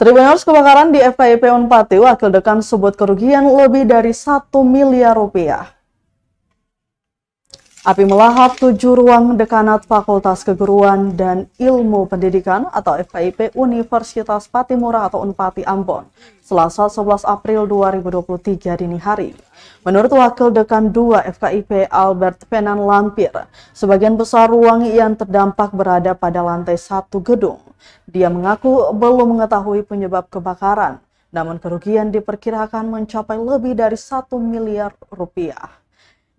Tribuners kebakaran di FKIP Unpati, Wakil Dekan sebut kerugian lebih dari 1 miliar rupiah. Api melahap tujuh ruang dekanat Fakultas Keguruan dan Ilmu Pendidikan atau FKIP Universitas Patimura atau Unpati Ambon, Selasa 11 April 2023 dini hari. Menurut Wakil Dekan 2 FKIP Albert Penan Lampir, sebagian besar ruang yang terdampak berada pada lantai satu gedung. Dia mengaku belum mengetahui penyebab kebakaran, namun kerugian diperkirakan mencapai lebih dari satu miliar rupiah.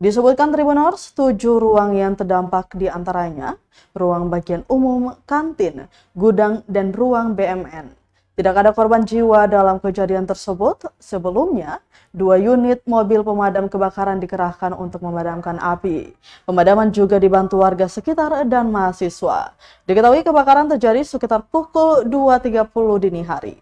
Disebutkan Tribunors, tujuh ruang yang terdampak diantaranya ruang bagian umum, kantin, gudang, dan ruang BMN. Tidak ada korban jiwa dalam kejadian tersebut. Sebelumnya, dua unit mobil pemadam kebakaran dikerahkan untuk memadamkan api. Pemadaman juga dibantu warga sekitar dan mahasiswa. Diketahui kebakaran terjadi sekitar pukul 2.30 dini hari.